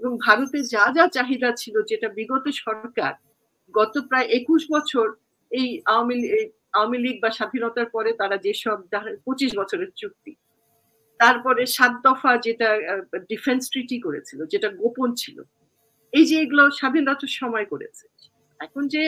এবং ভারতে যা যা চাহিদা ছিল যেটা বিগত সরকার গত প্রায় একুশ বছর এই আওয়ামী আওয়ামী লীগ বা স্বাধীনতার পরে তারা যেসব পঁচিশ বছরের চুক্তি তারপরে সাত দফা যেটা ডিফেন্স ট্রিটি করেছিল যেটা গোপন ছিল এই যে এগুলো স্বাধীনতার সময় করেছে এখন যে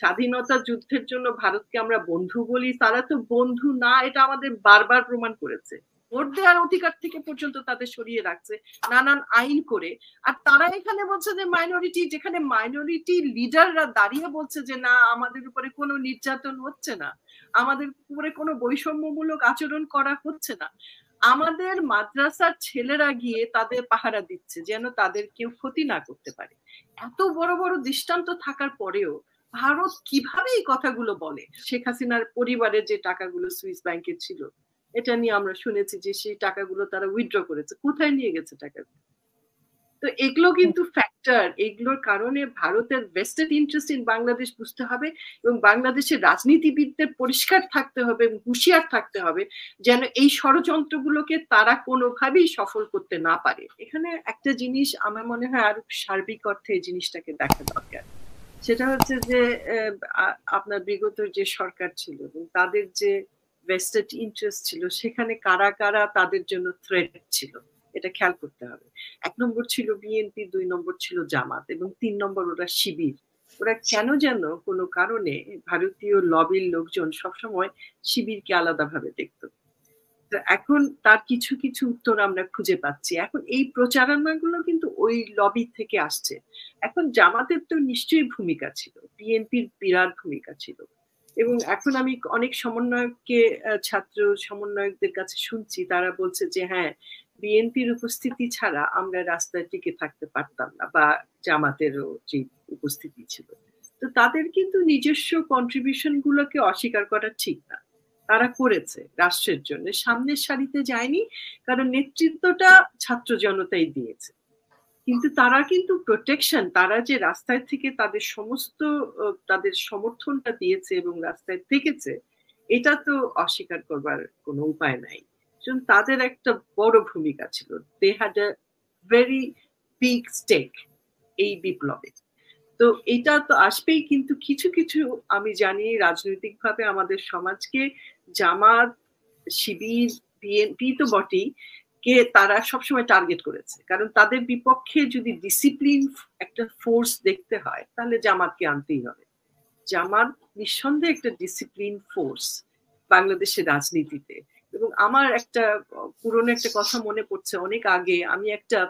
স্বাধীনতা যুদ্ধের জন্য ভারতকে আমরা বন্ধু বলি তারা তো বন্ধু না এটা আমাদের বারবার প্রমাণ করেছে ভোট দেওয়ার অধিকার থেকে পর্যন্ত তাদের সরিয়ে রাখছে নানান আইন করে আর তারা এখানে বলছে যে মাইনরিটি যেখানে মাইনরিটি লিডাররা দাঁড়িয়ে বলছে যে না আমাদের উপরে কোনো নির্যাতন হচ্ছে না আমাদের উপরে কোনো বৈষম্যমূলক আচরণ করা হচ্ছে না আমাদের মাদ্রাসার ছেলেরা গিয়ে তাদের পাহারা দিচ্ছে যেন তাদের কেউ ক্ষতি না করতে পারে এত বড় বড় দৃষ্টান্ত থাকার পরেও ভারত কিভাবে এই কথাগুলো বলে শেখ হাসিনার পরিবারের যে টাকাগুলো সুইস ব্যাংকে ছিল এটা নিয়ে আমরা শুনেছি যে সেই টাকাগুলো তারা উইথড্র করেছে কোথায় নিয়ে গেছে টাকাগুলো তো এগুলো কিন্তু ফ্যাক্টর এগুলোর কারণে ভারতের ভেস্টেড ইন্টারেস্ট ইন বাংলাদেশ বুঝতে হবে এবং বাংলাদেশের রাজনীতিবিদদের পরিষ্কার থাকতে হবে এবং হুঁশিয়ার থাকতে হবে যেন এই ষড়যন্ত্রগুলোকে তারা কোনোভাবেই সফল করতে না পারে এখানে একটা জিনিস আমার মনে হয় আরো সার্বিক অর্থে এই জিনিসটাকে দেখা দরকার সেটা হচ্ছে যে আপনার বিগত যে সরকার ছিল তাদের যে ভেস্টেড ইন্টারেস্ট ছিল সেখানে কারা কারা তাদের জন্য থ্রেট ছিল এটা খেয়াল করতে হবে এক নম্বর ছিল বিএনপি দুই নম্বর ছিল জামাত এবং তিন নম্বর ওরা শিবির ওরা কেন যেন কোনো কারণে ভারতীয় লবির লোকজন সবসময় শিবিরকে আলাদাভাবে দেখত এখন তার কিছু কিছু উত্তর আমরা খুঁজে পাচ্ছি এখন এই প্রচারণাগুলো কিন্তু ওই লবি থেকে আসছে এখন জামাতের তো নিশ্চয়ই ভূমিকা ছিল বিএনপির বিরাট ভূমিকা ছিল এবং এখন আমি অনেক সমন্বয়ককে ছাত্র সমন্বয়কদের কাছে শুনছি তারা বলছে যে হ্যাঁ বিএনপির উপস্থিতি ছাড়া আমরা রাস্তায় টিকে থাকতে পারতাম না বা জামাতেরও যে উপস্থিতি ছিল তো তাদের কিন্তু নিজস্ব কন্ট্রিবিউশন গুলোকে অস্বীকার করা ঠিক না তারা করেছে রাষ্ট্রের জন্য সামনের সারিতে যায়নি কারণ নেতৃত্বটা ছাত্র জনতাই দিয়েছে কিন্তু তারা কিন্তু প্রোটেকশন তারা যে রাস্তায় থেকে তাদের সমস্ত তাদের সমর্থনটা দিয়েছে এবং রাস্তায় থেকেছে এটা তো অস্বীকার করবার কোনো উপায় নাই তাদের একটা বড় ভূমিকা ছিল they had a very big stake এই বিপ্লবে তো এটা তো আসবেই কিন্তু কিছু কিছু আমি জানি রাজনৈতিকভাবে আমাদের সমাজকে জামাত শিবির বিএনপি তো বটেই কে তারা সবসময় টার্গেট করেছে কারণ তাদের বিপক্ষে যদি ডিসিপ্লিন একটা ফোর্স দেখতে হয় তাহলে জামাতকে আনতেই হবে জামাত নিঃসন্দেহে একটা ডিসিপ্লিন ফোর্স বাংলাদেশের রাজনীতিতে এবং আমার একটা পুরনো একটা কথা মনে পড়ছে অনেক আগে আমি একটা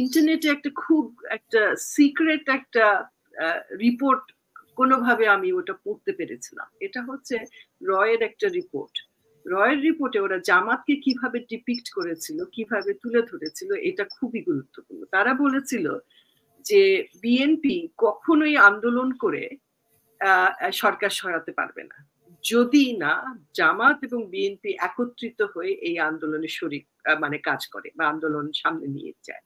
ইন্টারনেটে একটা খুব একটা সিক্রেট একটা রিপোর্ট কোনোভাবে আমি ওটা পড়তে পেরেছিলাম এটা হচ্ছে রয়ের একটা রিপোর্ট রয়ের রিপোর্টে ওরা জামাতকে কিভাবে ডিপিক্ট করেছিল কিভাবে তুলে ধরেছিল এটা খুবই গুরুত্বপূর্ণ তারা বলেছিল যে বিএনপি কখনোই আন্দোলন করে সরকার সরাতে পারবে না যদি না জামাত এবং বিএনপি একত্রিত হয়ে এই আন্দোলনে শরীর মানে কাজ করে বা আন্দোলন সামনে নিয়ে যায়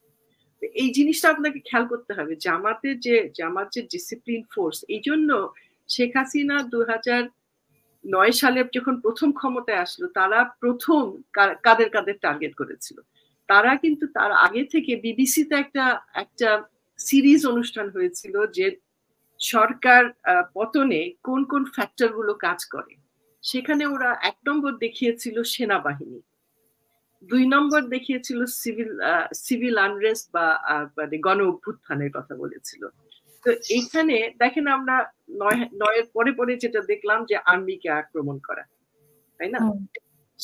এই জিনিসটা আপনাকে খেয়াল করতে হবে জামাতের যে জামাত যে ডিসিপ্লিন ফোর্স এই জন্য শেখ হাসিনা দু হাজার নয় সালে যখন প্রথম ক্ষমতায় আসলো তারা প্রথম কাদের কাদের টার্গেট করেছিল তারা কিন্তু তার আগে থেকে বিবিসিতে একটা একটা সিরিজ অনুষ্ঠান হয়েছিল যে সরকার পতনে কোন কোন ফ্যাক্টর গুলো কাজ করে সেখানে ওরা এক নম্বর দেখিয়েছিল সেনাবাহিনী দুই নম্বর দেখিয়েছিল সিভিল সিভিল আনরেস্ট বা মানে গণ অভ্যুত্থানের কথা বলেছিল তো এইখানে দেখেন আমরা নয় নয়ের পরে পরে যেটা দেখলাম যে আর্মিকে আক্রমণ করা তাই না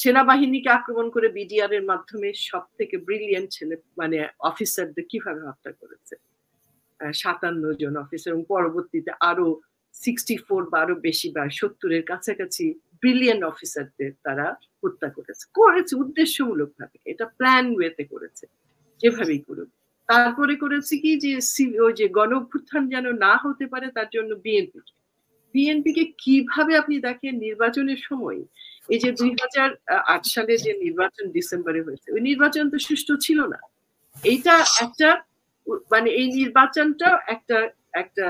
সেনাবাহিনীকে আক্রমণ করে বিডিআর এর মাধ্যমে সব থেকে ব্রিলিয়ান্ট ছেলে মানে অফিসারদের কিভাবে হত্যা করেছে সাতান্ন জন অফিসার এবং পরবর্তীতে আরো সিক্সটি ফোর বা আরো বেশি বা সত্তরের কাছাকাছি ব্রিলিয়ান অফিসারদের তারা হত্যা করেছে করেছে উদ্দেশ্যমূলক ভাবে এটা প্ল্যান ওয়েতে করেছে যেভাবেই করুক তারপরে করেছি কি যে ওই যে গণ যেন না হতে পারে তার জন্য বিএনপি বিএনপি কে কিভাবে আপনি দেখেন নির্বাচনের সময় এই যে আচ্ছা। দুই হাজার আট সালে যে নির্বাচন ডিসেম্বরে হয়েছে ওই নির্বাচন তো সুষ্ঠু ছিল না এইটা একটা মানে এই নির্বাচনটা একটা একটা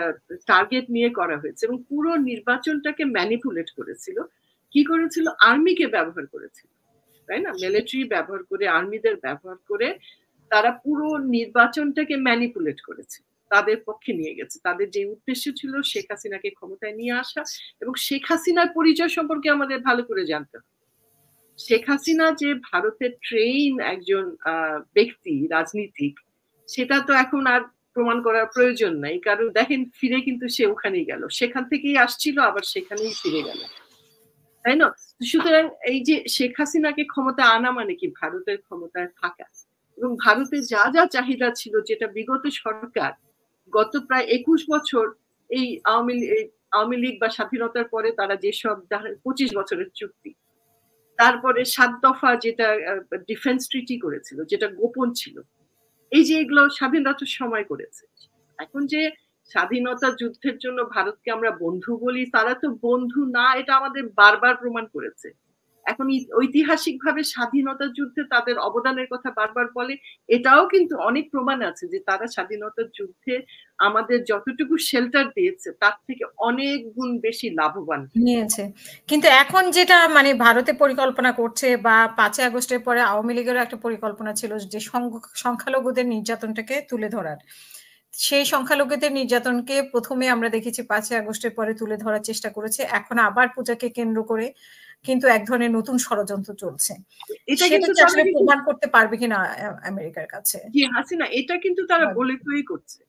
টার্গেট নিয়ে করা হয়েছে এবং পুরো নির্বাচনটাকে ম্যানিপুলেট করেছিল কি করেছিল আর্মিকে ব্যবহার করেছিল তাই না মিলিটারি ব্যবহার করে আর্মিদের ব্যবহার করে তারা পুরো নির্বাচনটাকে ম্যানিপুলেট করেছে তাদের পক্ষে নিয়ে গেছে তাদের যে উদ্দেশ্য ছিল শেখ হাসিনাকে ক্ষমতায় নিয়ে আসা এবং শেখ হাসিনার পরিচয় সম্পর্কে আমাদের ভালো করে জানতে হবে শেখ হাসিনা যে ভারতের ট্রেন একজন ব্যক্তি রাজনীতিক সেটা তো এখন আর প্রমাণ করার প্রয়োজন নাই কারণ দেখেন ফিরে কিন্তু সে ওখানেই গেল সেখান থেকেই আসছিল আবার সেখানেই ফিরে গেল তাই না সুতরাং এই যে শেখ হাসিনাকে ক্ষমতা আনা মানে কি ভারতের ক্ষমতায় থাকা এবং ভারতে যা যা চাহিদা ছিল যেটা বিগত সরকার গত প্রায় একুশ বছর এই আওয়ামী লীগ বা স্বাধীনতার পরে তারা যেসব পঁচিশ বছরের চুক্তি তারপরে সাত দফা যেটা ডিফেন্স ট্রিটি করেছিল যেটা গোপন ছিল এই যে এগুলো স্বাধীনতার সময় করেছে এখন যে স্বাধীনতা যুদ্ধের জন্য ভারতকে আমরা বন্ধু বলি তারা তো বন্ধু না এটা আমাদের বারবার প্রমাণ করেছে এখন ঐতিহাসিকভাবে স্বাধীনতা যুদ্ধে তাদের অবদানের কথা বারবার বলে এটাও কিন্তু অনেক প্রমাণ আছে যে তারা স্বাধীনতার যুদ্ধে আমাদের যতটুকু শেল্টার দিয়েছে তার থেকে অনেক গুণ বেশি লাভবান নিয়েছে কিন্তু এখন যেটা মানে ভারতে পরিকল্পনা করছে বা পাঁচই আগস্টের পরে আওয়ামী লীগেরও একটা পরিকল্পনা ছিল যে সংখ্যালঘুদের নির্যাতনটাকে তুলে ধরার সেই সংখ্যালঘুদের নির্যাতনকে প্রথমে আমরা দেখেছি পাঁচই আগস্টের পরে তুলে ধরার চেষ্টা করেছে এখন আবার পূজাকে কেন্দ্র করে কিন্তু এক ধরনের নতুন ষড়যন্ত্র চলছে সেটা আসলে প্রমাণ করতে পারবে কিনা আমেরিকার কাছে হাসিনা এটা কিন্তু তারা হ্যাঁ। বলে করছে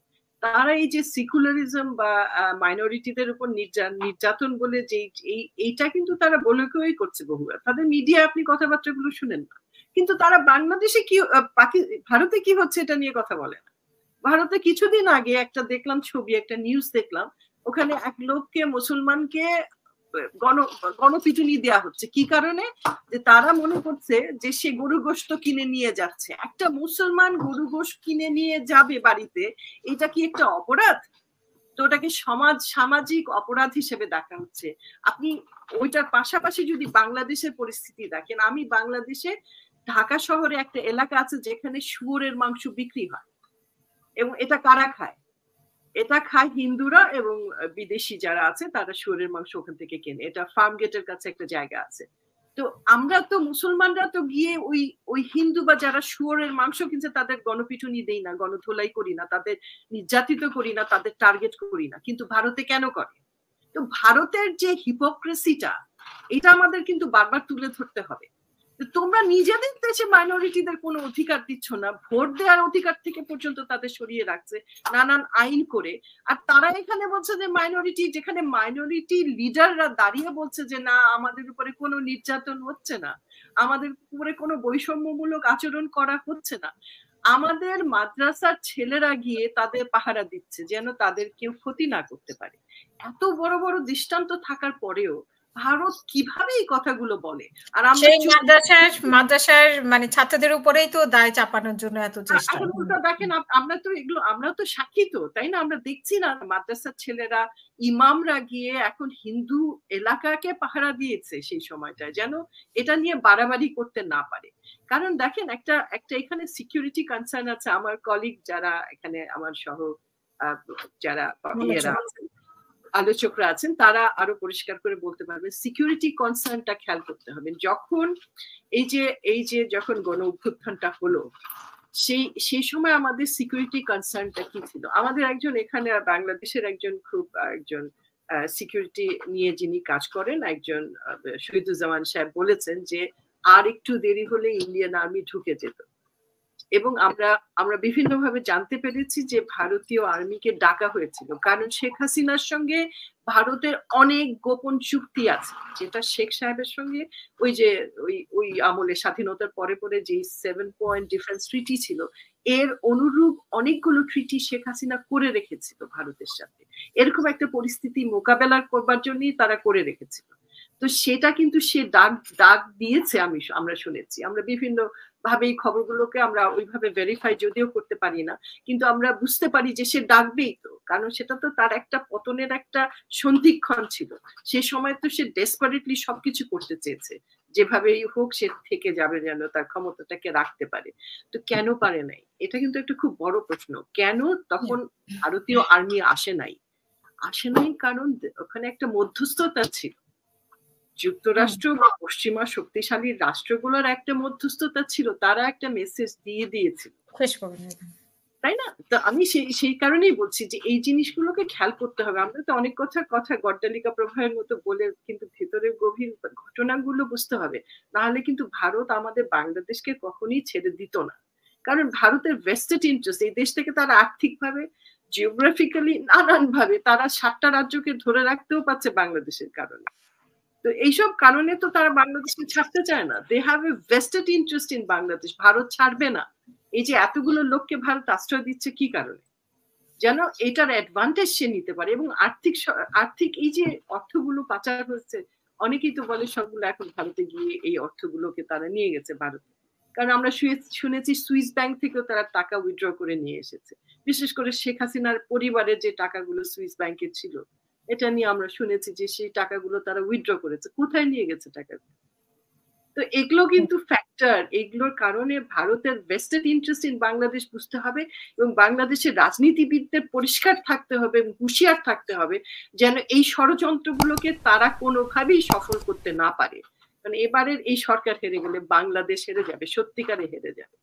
তারা এই যে সিকুলারিজম বা মাইনরিটিদের উপর নির্যাতন বলে যে এইটা কিন্তু তারা বলে কেউই করছে বহুবার তাদের মিডিয়া আপনি কথাবার্তাগুলো শুনেন না কিন্তু তারা বাংলাদেশে কি ভারতে কি হচ্ছে এটা নিয়ে কথা বলে না ভারতে কিছুদিন আগে একটা দেখলাম ছবি একটা নিউজ দেখলাম ওখানে এক লোককে মুসলমানকে গণ গণপিটুনি দেওয়া হচ্ছে কি কারণে যে তারা মনে করছে যে সে গরু গোস্ত কিনে নিয়ে যাচ্ছে একটা মুসলমান গরু গোস্ত কিনে নিয়ে যাবে বাড়িতে এটা কি একটা অপরাধ তো ওটাকে সমাজ সামাজিক অপরাধ হিসেবে দেখা হচ্ছে আপনি ওইটার পাশাপাশি যদি বাংলাদেশের পরিস্থিতি দেখেন আমি বাংলাদেশে ঢাকা শহরে একটা এলাকা আছে যেখানে শুয়োরের মাংস বিক্রি হয় এবং এটা কারা খায় এটা খায় হিন্দুরা এবং বিদেশি যারা আছে তারা শুয়োরের মাংস ওখান থেকে কেনে এটা ফার্ম গেটের কাছে একটা জায়গা আছে তো আমরা তো মুসলমানরা তো গিয়ে ওই ওই হিন্দু বা যারা শুয়োরের মাংস কিনছে তাদের গণপিটুনি দেই না গণধোলাই করি না তাদের নির্যাতিত করি না তাদের টার্গেট করি না কিন্তু ভারতে কেন করে তো ভারতের যে হিপোক্রেসিটা এটা আমাদের কিন্তু বারবার তুলে ধরতে হবে তোমরা নিজেদের দেশে মাইনরিটিদের কোনো অধিকার দিচ্ছ না ভোট দেওয়ার অধিকার থেকে পর্যন্ত তাদের সরিয়ে রাখছে নানান আইন করে আর তারা এখানে বলছে যে মাইনরিটি যেখানে মাইনরিটি লিডাররা দাঁড়িয়ে বলছে যে না আমাদের উপরে কোনো নির্যাতন হচ্ছে না আমাদের উপরে কোনো বৈষম্যমূলক আচরণ করা হচ্ছে না আমাদের মাদ্রাসার ছেলেরা গিয়ে তাদের পাহারা দিচ্ছে যেন তাদের কেউ ক্ষতি না করতে পারে এত বড় বড় দৃষ্টান্ত থাকার পরেও ভারত কিভাবে এই কথাগুলো বলে আর আমরা মাদ্রাসার মাদ্রাসার মানে ছাত্রদের উপরেই তো দায় চাপানোর জন্য এত চেষ্টা দেখেন আমরা তো এগুলো আমরা তো সাক্ষী তো তাই না আমরা দেখছি না মাদ্রাসার ছেলেরা ইমামরা গিয়ে এখন হিন্দু এলাকাকে পাহারা দিয়েছে সেই সময়টায় যেন এটা নিয়ে বাড়াবাড়ি করতে না পারে কারণ দেখেন একটা একটা এখানে সিকিউরিটি কনসার্ন আছে আমার কলিগ যারা এখানে আমার সহ যারা আলোচকরা আছেন তারা আরো পরিষ্কার করে বলতে পারবে সিকিউরিটি কনসার্নটা খেয়াল করতে হবে যখন এই যে এই যে যখন গণ অভ্যুত্থানটা হলো সেই সেই সময় আমাদের সিকিউরিটি কনসার্নটা কি ছিল আমাদের একজন এখানে বাংলাদেশের একজন খুব একজন সিকিউরিটি নিয়ে যিনি কাজ করেন একজন শহীদুজ্জামান সাহেব বলেছেন যে আর একটু দেরি হলে ইন্ডিয়ান আর্মি ঢুকে যেত এবং আমরা আমরা ভাবে জানতে পেরেছি যে ভারতীয় আর্মিকে ডাকা হয়েছিল কারণ শেখ হাসিনার সঙ্গে ভারতের অনেক গোপন চুক্তি আছে যেটা শেখ সাহেবের সঙ্গে ওই যে ওই ওই আমলে স্বাধীনতার পরে পরে যে সেভেন পয়েন্ট ডিফেন্স ট্রিটি ছিল এর অনুরূপ অনেকগুলো ট্রিটি শেখ হাসিনা করে রেখেছিল ভারতের সাথে এরকম একটা পরিস্থিতি মোকাবেলা করবার জন্যই তারা করে রেখেছিল তো সেটা কিন্তু সে ডাক ডাক দিয়েছে আমি আমরা শুনেছি আমরা বিভিন্ন ভাবে এই খবরগুলোকে আমরা ওইভাবে ভেরিফাই যদিও করতে পারি না কিন্তু আমরা বুঝতে পারি যে সে ডাকবেই তো কারণ সেটা তো তার একটা পতনের একটা সন্ধিক্ষণ ছিল সে সময় তো সে ডেসপারেটলি সবকিছু করতে চেয়েছে যেভাবেই হোক সে থেকে যাবে যেন তার ক্ষমতাটাকে রাখতে পারে তো কেন পারে নাই এটা কিন্তু একটা খুব বড় প্রশ্ন কেন তখন ভারতীয় আর্মি আসে নাই আসে নাই কারণ ওখানে একটা মধ্যস্থতা ছিল যুক্তরাষ্ট্র বা পশ্চিমা শক্তিশালী রাষ্ট্রগুলোর একটা মধ্যস্থতা ছিল তারা একটা মেসেজ দিয়ে দিয়েছিল তাই না তো আমি সেই সেই কারণেই বলছি যে এই জিনিসগুলোকে খেয়াল করতে হবে আমরা তো অনেক কথা কথা গড্ডালিকা প্রবাহের মতো বলে কিন্তু ভেতরের গভীর ঘটনাগুলো বুঝতে হবে নাহলে কিন্তু ভারত আমাদের বাংলাদেশকে কখনই ছেড়ে দিত না কারণ ভারতের ভেস্টেড ইন্টারেস্ট এই দেশ থেকে তারা আর্থিকভাবে জিওগ্রাফিক্যালি নানান ভাবে তারা সাতটা রাজ্যকে ধরে রাখতেও পারছে বাংলাদেশের কারণে তো এইসব কারণে তো তারা বাংলাদেশকে ছাড়তে চায় না they have a vested interest in Bangladesh Bharat ছাড়বে না এই যে এতগুলো লোককে ভারত আশ্রয় দিচ্ছে কি কারণে যেন এটার অ্যাডভান্টেজ সে নিতে পারে এবং আর্থিক আর্থিক এই যে অর্থগুলো পাচার হচ্ছে অনেকেই তো বলে সবগুলো এখন ভারতে গিয়ে এই অর্থগুলোকে তারা নিয়ে গেছে ভারতে কারণ আমরা শুনেছি সুইস ব্যাংক থেকেও তারা টাকা উইথড্র করে নিয়ে এসেছে বিশেষ করে শেখ হাসিনার পরিবারের যে টাকাগুলো সুইস ব্যাংকে ছিল এটা নিয়ে আমরা শুনেছি যে সেই টাকাগুলো তারা উইথড্র করেছে কোথায় নিয়ে গেছে টাকাগুলো তো এগুলো কিন্তু ফ্যাক্টর এগুলোর কারণে ভারতের ভেস্টেড ইন্টারেস্ট ইন বাংলাদেশ বুঝতে হবে এবং বাংলাদেশের রাজনীতিবিদদের পরিষ্কার থাকতে হবে এবং হুঁশিয়ার থাকতে হবে যেন এই ষড়যন্ত্রগুলোকে তারা কোনোভাবেই সফল করতে না পারে কারণ মানে এবারের এই সরকার হেরে গেলে বাংলাদেশ হেরে যাবে সত্যিকারে হেরে যাবে